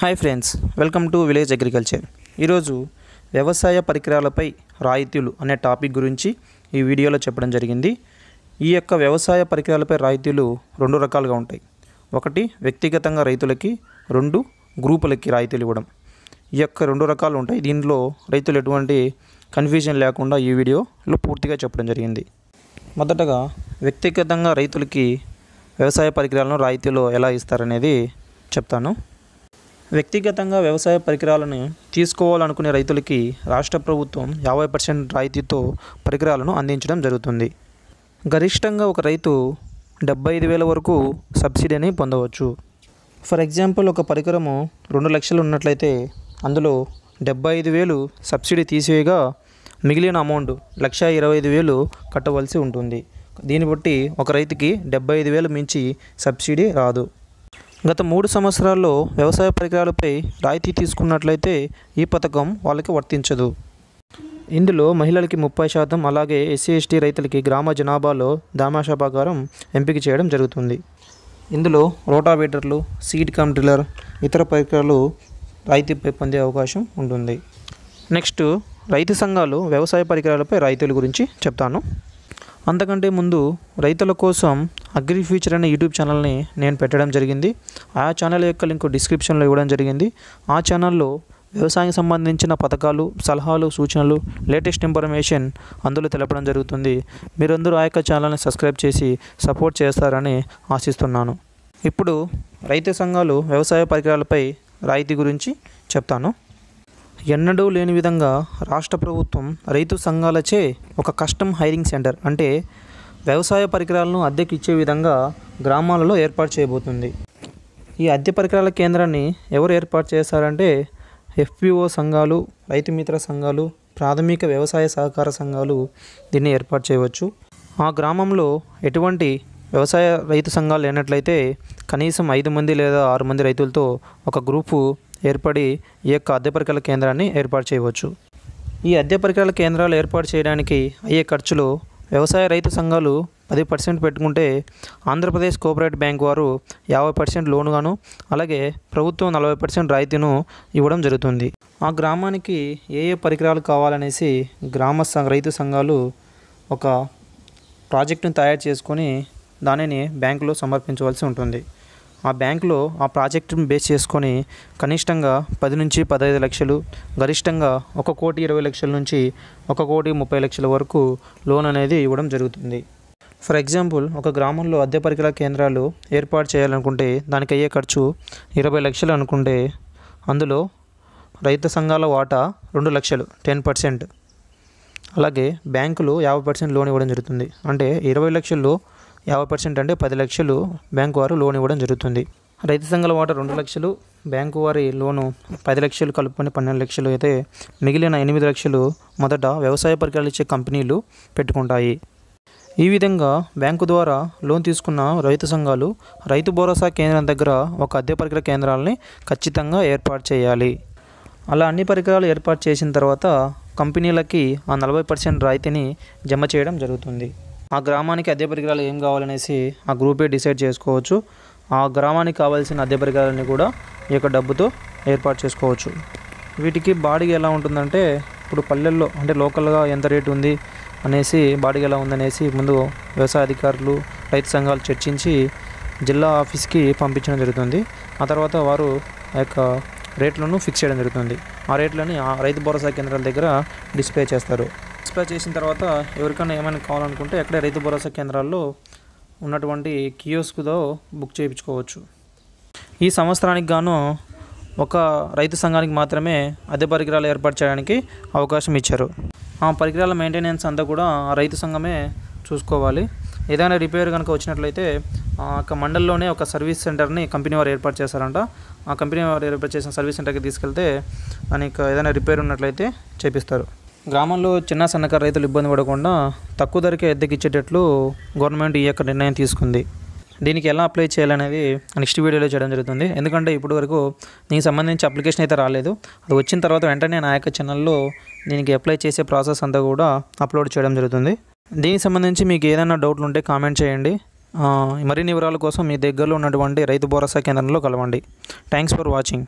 hi friends welcome to village agriculture ఈరోజు వ్యవసాయ పరికరాలపై రాయితీలు అనే టాపిక్ గురించి ఈ వీడియోలో చెప్పడం జరిగింది ఈ యొక్క వ్యవసాయ పరికరాలపై రాయితీలు రెండు రకాలుగా ఉంటాయి ఒకటి వ్యక్తిగతంగా రైతులకి రెండు గ్రూపులకి రాయితీలు ఇవ్వడం ఈ యొక్క రెండు రకాలు ఉంటాయి దీనిలో రైతులు ఎటువంటి కన్ఫ్యూజన్ లేకుండా ఈ వీడియోలో పూర్తిగా చెప్పడం జరిగింది మొదటగా వ్యక్తిగతంగా రైతులకి వ్యవసాయ పరికరాలను రాయితీలో ఎలా ఇస్తారనేది చెప్తాను వ్యక్తిగతంగా వ్యవసాయ పరికరాలను తీసుకోవాలనుకునే రైతులకి రాష్ట్ర ప్రభుత్వం యాభై పర్సెంట్ రాయితీతో పరికరాలను అందించడం జరుగుతుంది గరిష్టంగా ఒక రైతు డెబ్బై ఐదు వేల వరకు సబ్సిడీని పొందవచ్చు ఫర్ ఎగ్జాంపుల్ ఒక పరికరము రెండు లక్షలు ఉన్నట్లయితే అందులో డెబ్బై ఐదు వేలు సబ్సిడీ తీసివేయగా మిగిలిన అమౌంట్ లక్ష ఇరవై ఐదు వేలు కట్టవలసి ఉంటుంది దీన్ని బట్టి ఒక రైతుకి డెబ్బై ఐదు వేలు మించి సబ్సిడీ రాదు గత మూడు సంవత్సరాల్లో వ్యవసాయ పరికరాలపై రాయితీ తీసుకున్నట్లయితే ఈ పథకం వాళ్ళకి వర్తించదు ఇందులో మహిళలకి ముప్పై శాతం అలాగే ఎస్సీ ఎస్టీ రైతులకి గ్రామ జనాభాలో దామాషా ప్రకారం ఎంపిక చేయడం జరుగుతుంది ఇందులో రోటావేటర్లు సీడ్ కమ్ డ్రిల్లర్ ఇతర పరికరాలు రాయితీపై పొందే అవకాశం ఉంటుంది నెక్స్ట్ రైతు సంఘాలు వ్యవసాయ పరికరాలపై రాయితీల గురించి చెప్తాను అంతకంటే ముందు రైతుల కోసం అగ్రి ఫ్యూచర్ అనే యూట్యూబ్ ఛానల్ని నేను పెట్టడం జరిగింది ఆ ఛానల్ యొక్క లింక్ డిస్క్రిప్షన్లో ఇవ్వడం జరిగింది ఆ ఛానల్లో వ్యవసాయం సంబంధించిన పథకాలు సలహాలు సూచనలు లేటెస్ట్ ఇన్ఫర్మేషన్ అందులో తెలపడం జరుగుతుంది మీరందరూ ఆ యొక్క ఛానల్ని సబ్స్క్రైబ్ చేసి సపోర్ట్ చేస్తారని ఆశిస్తున్నాను ఇప్పుడు రైతు సంఘాలు వ్యవసాయ పరికరాలపై రాయితీ గురించి చెప్తాను ఎన్నడూ లేని విధంగా రాష్ట్ర ప్రభుత్వం రైతు సంఘాలచే ఒక కస్టమ్ హైరింగ్ సెంటర్ అంటే వ్యవసాయ పరికరాలను అద్దెకు ఇచ్చే విధంగా గ్రామాలలో ఏర్పాటు చేయబోతుంది ఈ అద్దె పరికరాల కేంద్రాన్ని ఎవరు ఏర్పాటు చేశారంటే ఎఫ్పిఓ సంఘాలు రైతు మిత్ర సంఘాలు ప్రాథమిక వ్యవసాయ సహకార సంఘాలు దీన్ని ఏర్పాటు చేయవచ్చు ఆ గ్రామంలో ఎటువంటి వ్యవసాయ రైతు సంఘాలు లేనట్లయితే కనీసం ఐదు మంది లేదా ఆరు మంది రైతులతో ఒక గ్రూపు ఏర్పడి ఈ యొక్క అద్దె పరికరాల కేంద్రాన్ని ఏర్పాటు చేయవచ్చు ఈ అద్దె పరికరాల కేంద్రాలు ఏర్పాటు చేయడానికి అయ్యే ఖర్చులో వ్యవసాయ రైతు సంఘాలు పది పర్సెంట్ పెట్టుకుంటే ఆంధ్రప్రదేశ్ కోఆపరేటివ్ బ్యాంక్ వారు యాభై పర్సెంట్ లోనుగాను అలాగే ప్రభుత్వం నలభై పర్సెంట్ రాయితీను ఇవ్వడం జరుగుతుంది ఆ గ్రామానికి ఏ ఏ పరికరాలు కావాలనేసి గ్రామ రైతు సంఘాలు ఒక ప్రాజెక్టును తయారు చేసుకొని దానిని బ్యాంకులో సమర్పించవలసి ఉంటుంది ఆ బ్యాంకులో ఆ ప్రాజెక్టును బేస్ చేసుకొని కనిష్టంగా పది నుంచి పదహైదు లక్షలు గరిష్టంగా ఒక కోటి ఇరవై లక్షల నుంచి ఒక కోటి ముప్పై లక్షల వరకు లోన్ అనేది ఇవ్వడం జరుగుతుంది ఫర్ ఎగ్జాంపుల్ ఒక గ్రామంలో అద్దె పరికర కేంద్రాలు ఏర్పాటు చేయాలనుకుంటే దానికి అయ్యే ఖర్చు ఇరవై లక్షలు అనుకుంటే అందులో రైతు సంఘాల వాటా రెండు లక్షలు టెన్ పర్సెంట్ అలాగే బ్యాంకులు యాభై పర్సెంట్ లోన్ ఇవ్వడం జరుగుతుంది అంటే ఇరవై లక్షల్లో యాభై పర్సెంట్ అంటే పది లక్షలు బ్యాంకు వారు లోన్ ఇవ్వడం జరుగుతుంది రైతు సంఘాల వాటా రెండు లక్షలు బ్యాంకు వారి లోను పది లక్షలు కలుపుకొని పన్నెండు లక్షలు అయితే మిగిలిన ఎనిమిది లక్షలు మొదట వ్యవసాయ పరికరాలు ఇచ్చే కంపెనీలు పెట్టుకుంటాయి ఈ విధంగా బ్యాంకు ద్వారా లోన్ తీసుకున్న రైతు సంఘాలు రైతు భరోసా కేంద్రం దగ్గర ఒక అద్దె పరికర కేంద్రాలని ఖచ్చితంగా ఏర్పాటు చేయాలి అలా అన్ని పరికరాలు ఏర్పాటు చేసిన తర్వాత కంపెనీలకి ఆ నలభై పర్సెంట్ రాయితీని జమ చేయడం జరుగుతుంది ఆ గ్రామానికి అద్దె పరికరాలు ఏం కావాలనేసి ఆ గ్రూపే డిసైడ్ చేసుకోవచ్చు ఆ గ్రామానికి కావాల్సిన అద్దె పరికరాలన్నీ కూడా ఈ యొక్క డబ్బుతో ఏర్పాటు చేసుకోవచ్చు వీటికి బాడీ ఎలా ఉంటుందంటే ఇప్పుడు పల్లెల్లో అంటే లోకల్గా ఎంత రేటు ఉంది అనేసి బాడీ ఎలా ఉందనేసి ముందు వ్యవసాయ అధికారులు రైతు సంఘాలు చర్చించి జిల్లా ఆఫీస్కి పంపించడం జరుగుతుంది ఆ తర్వాత వారు ఆ యొక్క రేట్లను ఫిక్స్ చేయడం జరుగుతుంది ఆ రేట్లని ఆ రైతు భరోసా కేంద్రాల దగ్గర డిస్ప్లే చేస్తారు ఎక్స్ప్లెయిన్ చేసిన తర్వాత ఎవరికైనా ఏమైనా కావాలనుకుంటే ఎక్కడ రైతు భరోసా కేంద్రాల్లో ఉన్నటువంటి కియోస్కుతో బుక్ చేయించుకోవచ్చు ఈ సంవత్సరానికి గాను ఒక రైతు సంఘానికి మాత్రమే అదే పరికరాలు ఏర్పాటు చేయడానికి అవకాశం ఇచ్చారు ఆ పరికరాల మెయింటెనెన్స్ అంతా కూడా రైతు సంఘమే చూసుకోవాలి ఏదైనా రిపేర్ కనుక వచ్చినట్లయితే ఆ మండలంలోనే ఒక సర్వీస్ సెంటర్ని కంపెనీ వారు ఏర్పాటు చేశారంట ఆ కంపెనీ వారు ఏర్పాటు చేసిన సర్వీస్ సెంటర్కి తీసుకెళ్తే దానికి ఏదైనా రిపేర్ ఉన్నట్లయితే చేపిస్తారు గ్రామంలో చిన్న సన్నకారు రైతులు ఇబ్బంది పడకుండా తక్కువ ధరకే ఇచ్చేటట్లు గవర్నమెంట్ ఈ యొక్క నిర్ణయం తీసుకుంది దీనికి ఎలా అప్లై చేయాలనేది నెక్స్ట్ వీడియోలో చేయడం జరుగుతుంది ఎందుకంటే ఇప్పటి వరకు దీనికి సంబంధించి అప్లికేషన్ అయితే రాలేదు అది వచ్చిన తర్వాత వెంటనే నా యొక్క ఛానల్లో దీనికి అప్లై చేసే ప్రాసెస్ అంతా కూడా అప్లోడ్ చేయడం జరుగుతుంది దీనికి సంబంధించి మీకు ఏదైనా డౌట్లు ఉంటే కామెంట్ చేయండి మరిన్ని వివరాల కోసం మీ దగ్గరలో ఉన్నటువంటి రైతు భరోసా కేంద్రంలో కలవండి థ్యాంక్స్ ఫర్ వాచింగ్